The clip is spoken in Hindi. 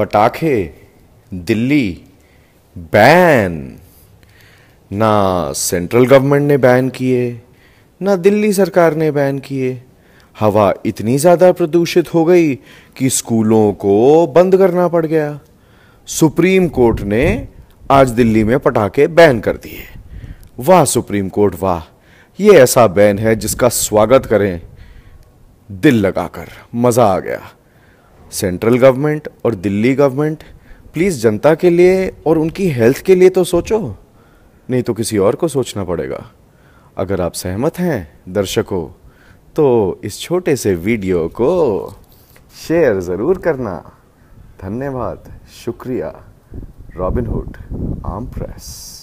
पटाखे दिल्ली बैन ना सेंट्रल गवर्नमेंट ने बैन किए ना दिल्ली सरकार ने बैन किए हवा इतनी ज़्यादा प्रदूषित हो गई कि स्कूलों को बंद करना पड़ गया सुप्रीम कोर्ट ने आज दिल्ली में पटाखे बैन कर दिए वाह सुप्रीम कोर्ट वाह ये ऐसा बैन है जिसका स्वागत करें दिल लगाकर मज़ा आ गया सेंट्रल गवर्नमेंट और दिल्ली गवर्नमेंट प्लीज़ जनता के लिए और उनकी हेल्थ के लिए तो सोचो नहीं तो किसी और को सोचना पड़ेगा अगर आप सहमत हैं दर्शकों तो इस छोटे से वीडियो को शेयर ज़रूर करना धन्यवाद शुक्रिया रॉबिनहुड आम प्रेस